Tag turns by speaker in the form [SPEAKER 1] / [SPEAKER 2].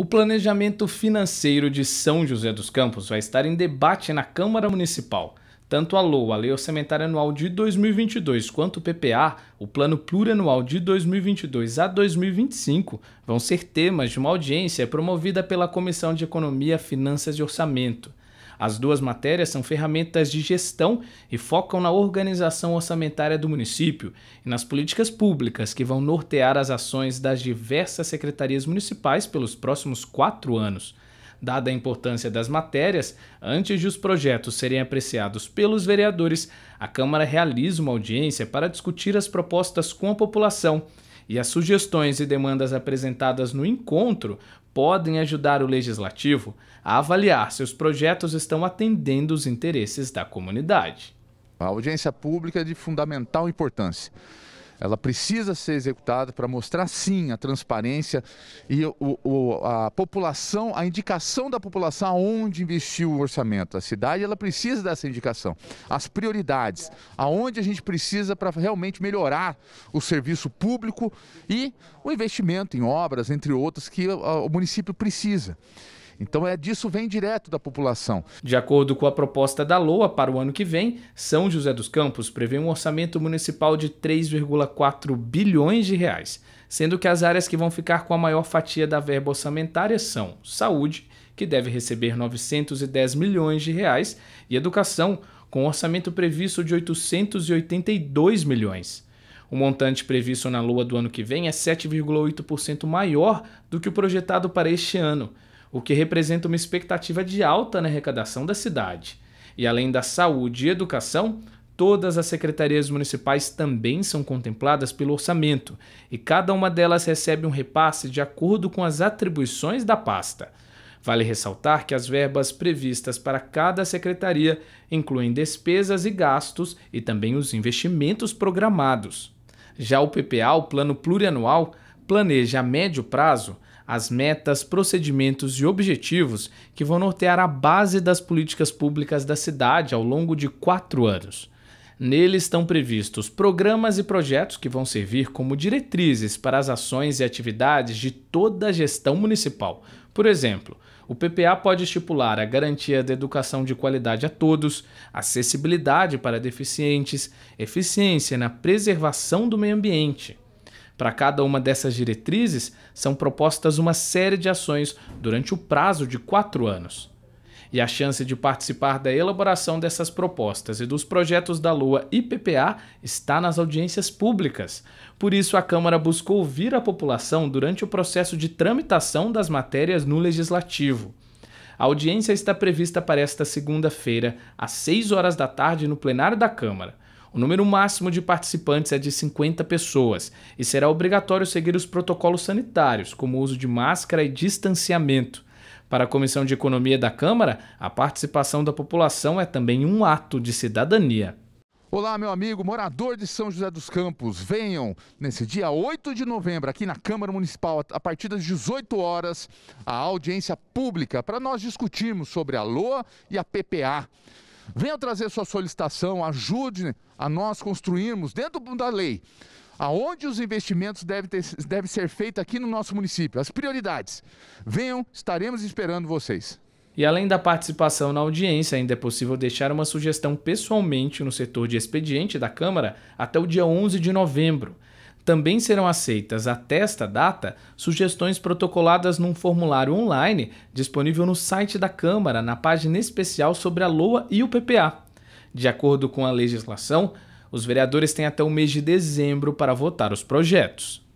[SPEAKER 1] O planejamento financeiro de São José dos Campos vai estar em debate na Câmara Municipal. Tanto a LOA, a Lei Orçamentária Anual de 2022, quanto o PPA, o Plano Plurianual de 2022 a 2025, vão ser temas de uma audiência promovida pela Comissão de Economia, Finanças e Orçamento. As duas matérias são ferramentas de gestão e focam na organização orçamentária do município e nas políticas públicas que vão nortear as ações das diversas secretarias municipais pelos próximos quatro anos. Dada a importância das matérias, antes de os projetos serem apreciados pelos vereadores, a Câmara realiza uma audiência para discutir as propostas com a população e as sugestões e demandas apresentadas no encontro podem ajudar o legislativo a avaliar se os projetos estão atendendo
[SPEAKER 2] os interesses da comunidade. A audiência pública é de fundamental importância ela precisa ser executada para mostrar sim a transparência e o, o, a população, a indicação da população aonde investiu o orçamento. A cidade ela precisa dessa indicação, as prioridades, aonde a gente precisa para realmente melhorar o serviço público e o investimento em obras, entre outras, que o município precisa. Então é disso vem direto da população. De acordo com a
[SPEAKER 1] proposta da LOA para o ano que vem, São José dos Campos prevê um orçamento municipal de 3,4 bilhões de reais, sendo que as áreas que vão ficar com a maior fatia da verba orçamentária são saúde, que deve receber 910 milhões de reais, e educação, com orçamento previsto de 882 milhões. O montante previsto na Lua do ano que vem é 7,8% maior do que o projetado para este ano, o que representa uma expectativa de alta na arrecadação da cidade. E além da saúde e educação, todas as secretarias municipais também são contempladas pelo orçamento, e cada uma delas recebe um repasse de acordo com as atribuições da pasta. Vale ressaltar que as verbas previstas para cada secretaria incluem despesas e gastos e também os investimentos programados. Já o PPA, o Plano Plurianual, planeja a médio prazo as metas, procedimentos e objetivos que vão nortear a base das políticas públicas da cidade ao longo de quatro anos. Nele estão previstos programas e projetos que vão servir como diretrizes para as ações e atividades de toda a gestão municipal. Por exemplo, o PPA pode estipular a garantia da educação de qualidade a todos, acessibilidade para deficientes, eficiência na preservação do meio ambiente, para cada uma dessas diretrizes, são propostas uma série de ações durante o prazo de quatro anos. E a chance de participar da elaboração dessas propostas e dos projetos da Lua IPPA está nas audiências públicas. Por isso, a Câmara buscou ouvir a população durante o processo de tramitação das matérias no Legislativo. A audiência está prevista para esta segunda-feira, às 6 horas da tarde, no plenário da Câmara. O número máximo de participantes é de 50 pessoas e será obrigatório seguir os protocolos sanitários, como o uso de máscara e distanciamento. Para a Comissão de Economia da Câmara, a participação da população
[SPEAKER 2] é também um ato de cidadania. Olá, meu amigo, morador de São José dos Campos, venham nesse dia 8 de novembro aqui na Câmara Municipal, a partir das 18 horas, a audiência pública para nós discutirmos sobre a LOA e a PPA. Venha trazer sua solicitação, ajude a nós construirmos dentro da lei aonde os investimentos devem, ter, devem ser feitos aqui no nosso município, as prioridades. Venham, estaremos esperando vocês. E além da participação na audiência, ainda é possível
[SPEAKER 1] deixar uma sugestão pessoalmente no setor de expediente da Câmara até o dia 11 de novembro. Também serão aceitas até esta data sugestões protocoladas num formulário online disponível no site da Câmara, na página especial sobre a LOA e o PPA. De acordo com a legislação, os vereadores têm até o mês de dezembro para votar os projetos.